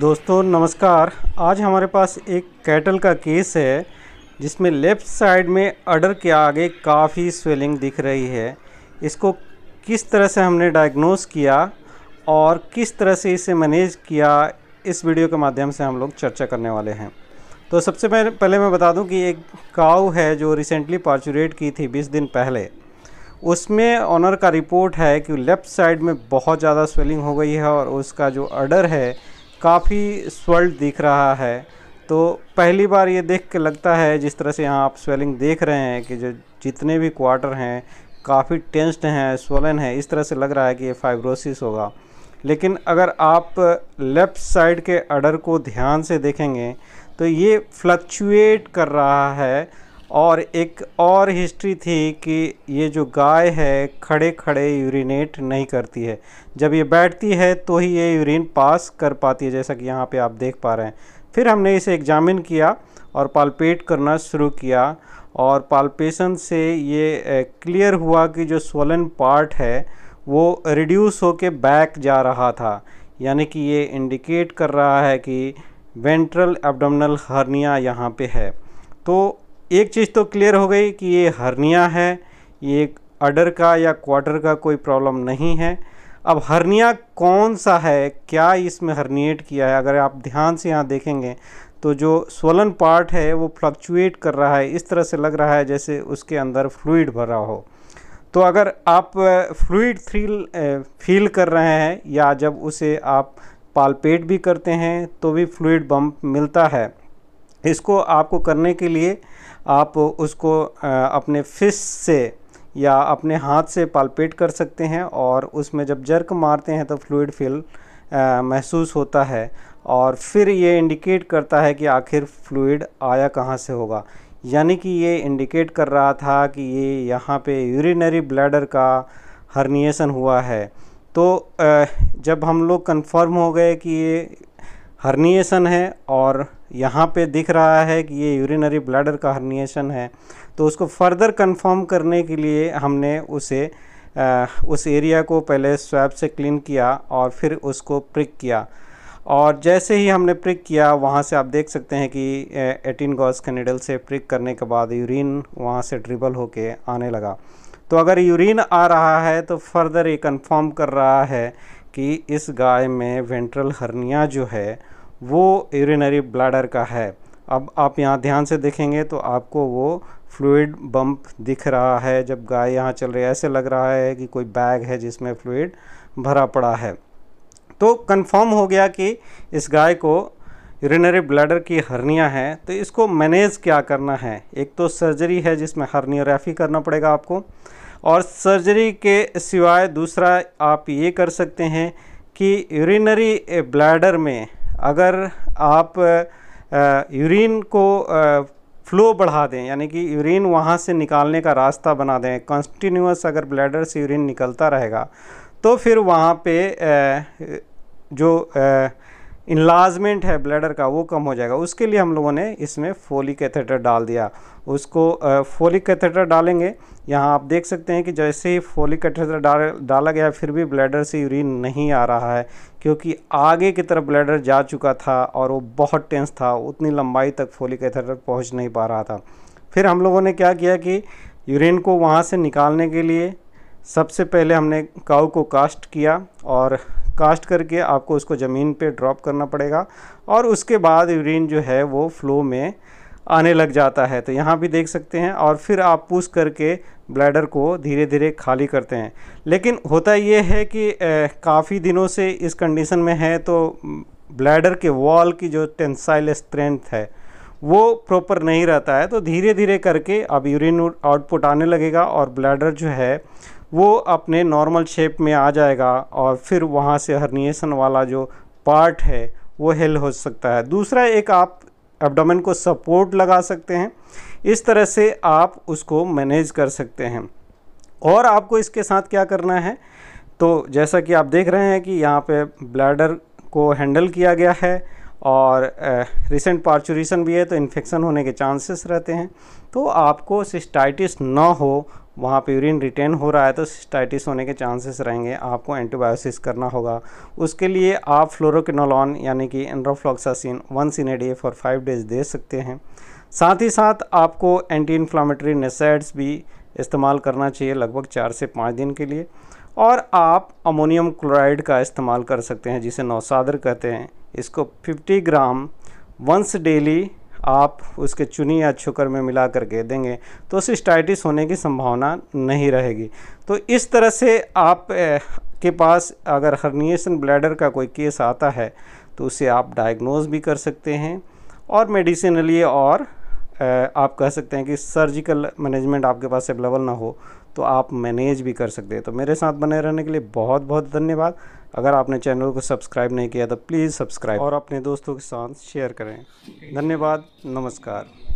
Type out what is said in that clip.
दोस्तों नमस्कार आज हमारे पास एक कैटल का केस है जिसमें लेफ़्ट साइड में अडर के आगे काफ़ी स्वेलिंग दिख रही है इसको किस तरह से हमने डायग्नोस किया और किस तरह से इसे मैनेज किया इस वीडियो के माध्यम से हम लोग चर्चा करने वाले हैं तो सबसे पहले मैं बता दूं कि एक काऊ है जो रिसेंटली पार्चुरेट की थी बीस दिन पहले उसमें ऑनर का रिपोर्ट है कि लेफ़्ट साइड में बहुत ज़्यादा स्वेलिंग हो गई है और उसका जो अडर है काफ़ी स्वेल्ड दिख रहा है तो पहली बार ये देख के लगता है जिस तरह से यहाँ आप स्वेलिंग देख रहे हैं कि जो जितने भी क्वार्टर हैं काफ़ी टेंस्ड हैं स्वलन है इस तरह से लग रहा है कि ये फाइब्रोसिस होगा लेकिन अगर आप लेफ़्ट साइड के अडर को ध्यान से देखेंगे तो ये फ्लक्चुएट कर रहा है और एक और हिस्ट्री थी कि ये जो गाय है खड़े खड़े यूरिनेट नहीं करती है जब ये बैठती है तो ही ये यूरिन पास कर पाती है जैसा कि यहाँ पे आप देख पा रहे हैं फिर हमने इसे एग्जामिन किया और पालपेट करना शुरू किया और पालपेशन से ये क्लियर हुआ कि जो स्वलन पार्ट है वो रिड्यूस होके बैक जा रहा था यानी कि ये इंडिकेट कर रहा है कि वेंट्रल एबडमनल हर्निया यहाँ पे है तो एक चीज़ तो क्लियर हो गई कि ये हर्निया है ये एक अडर का या क्वार्टर का कोई प्रॉब्लम नहीं है अब हर्निया कौन सा है क्या इसमें हर्निएट किया है अगर आप ध्यान से यहाँ देखेंगे तो जो स्वलन पार्ट है वो फ्लक्चुएट कर रहा है इस तरह से लग रहा है जैसे उसके अंदर फ्लूड भरा हो तो अगर आप फ्लूड थ्रील फील कर रहे हैं या जब उसे आप पालपेट भी करते हैं तो भी फ्लूड बम्प मिलता है इसको आपको करने के लिए आप उसको अपने फिश से या अपने हाथ से पालपेट कर सकते हैं और उसमें जब जर्क मारते हैं तो फ्लूड फील महसूस होता है और फिर ये इंडिकेट करता है कि आखिर फ्लूड आया कहाँ से होगा यानी कि ये इंडिकेट कर रहा था कि ये यहाँ पे यूरिनरी ब्लैडर का हर्नीसन हुआ है तो जब हम लोग कन्फर्म हो गए कि ये हर्नीसन है और यहाँ पे दिख रहा है कि ये यूरिनरी ब्लैडर का हर्निएशन है तो उसको फर्दर कंफर्म करने के लिए हमने उसे आ, उस एरिया को पहले स्वैप से क्लीन किया और फिर उसको प्रिक किया और जैसे ही हमने प्रिक किया वहाँ से आप देख सकते हैं कि एटीन गॉस के निडल से प्रिक करने के बाद यूरिन वहाँ से ड्रिबल होके आने लगा तो अगर यूरिन आ रहा है तो फर्दर ये कन्फर्म कर रहा है कि इस गाय में वेंट्रल हर्निया जो है वो यूरिनरी ब्लैडर का है अब आप यहाँ ध्यान से देखेंगे तो आपको वो फ्लूड बम्प दिख रहा है जब गाय यहाँ चल रही है ऐसे लग रहा है कि कोई बैग है जिसमें फ्लूड भरा पड़ा है तो कंफर्म हो गया कि इस गाय को यूरिनरी ब्लैडर की हर्निया है तो इसको मैनेज क्या करना है एक तो सर्जरी है जिसमें हर्नियोग्राफी करना पड़ेगा आपको और सर्जरी के सिवाय दूसरा आप ये कर सकते हैं कि यूरिनरी ब्लैडर में अगर आप यूरिन को फ्लो बढ़ा दें यानी कि यूरिन वहाँ से निकालने का रास्ता बना दें कंटिन्यूस अगर ब्लैडर से यूरिन निकलता रहेगा तो फिर वहाँ पे जो इन्लाजमेंट है ब्लैडर का वो कम हो जाएगा उसके लिए हम लोगों ने इसमें फोली कैथेटर डाल दिया उसको फोलिक कैथेटर डालेंगे यहाँ आप देख सकते हैं कि जैसे ही फोलिक कैथेटर डाल डाला गया फिर भी ब्लैडर से यूरिन नहीं आ रहा है क्योंकि आगे की तरफ ब्लैडर जा चुका था और वो बहुत टेंस था उतनी लंबाई तक फोलिक कैथेटर पहुँच नहीं पा रहा था फिर हम लोगों ने क्या किया कि यूरिन को वहाँ से निकालने के लिए सबसे पहले हमने काऊ को कास्ट किया और कास्ट करके आपको उसको ज़मीन पे ड्रॉप करना पड़ेगा और उसके बाद यूरिन जो है वो फ्लो में आने लग जाता है तो यहाँ भी देख सकते हैं और फिर आप पुश करके ब्लैडर को धीरे धीरे खाली करते हैं लेकिन होता ये है कि काफ़ी दिनों से इस कंडीशन में है तो ब्लैडर के वॉल की जो टेंसाइल स्ट्रेंथ है वो प्रॉपर नहीं रहता है तो धीरे धीरे करके अब यूरिन आउटपुट आने लगेगा और ब्लैडर जो है वो अपने नॉर्मल शेप में आ जाएगा और फिर वहाँ से हर्निएशन वाला जो पार्ट है वो हेल हो सकता है दूसरा एक आप एब्डोमेन को सपोर्ट लगा सकते हैं इस तरह से आप उसको मैनेज कर सकते हैं और आपको इसके साथ क्या करना है तो जैसा कि आप देख रहे हैं कि यहाँ पे ब्लैडर को हैंडल किया गया है और रिसेंट पार्चुरेशन भी है तो इन्फेक्शन होने के चांसेस रहते हैं तो आपको सिस्टाइटिस ना हो वहाँ पे यूरिन रिटेन हो रहा है तो सिस्टाइटिस होने के चांसेस रहेंगे आपको एंटीबायोसिस करना होगा उसके लिए आप फ्लोरोकिनोलॉन यानी कि enrofloxacin one in a day for five days दे सकते हैं साथ ही साथ आपको एंटी इन्फ्लामेटरी नेसाइड्स भी इस्तेमाल करना चाहिए लगभग चार से पाँच दिन के लिए और आप अमोनियम क्लोराइड का इस्तेमाल कर सकते हैं जिसे नौसादर कहते हैं इसको 50 ग्राम वंस डेली आप उसके चुनी या छुकर में मिला कर के देंगे तो सिस्टाइटिस होने की संभावना नहीं रहेगी तो इस तरह से आप के पास अगर हर्निएशन ब्लैडर का कोई केस आता है तो उसे आप डायग्नोज भी कर सकते हैं और मेडिसिनली और आप कह सकते हैं कि सर्जिकल मैनेजमेंट आपके पास अवेलेबल ना हो तो आप मैनेज भी कर सकते हैं तो मेरे साथ बने रहने के लिए बहुत बहुत धन्यवाद अगर आपने चैनल को सब्सक्राइब नहीं किया तो प्लीज़ सब्सक्राइब और अपने दोस्तों के साथ शेयर करें धन्यवाद नमस्कार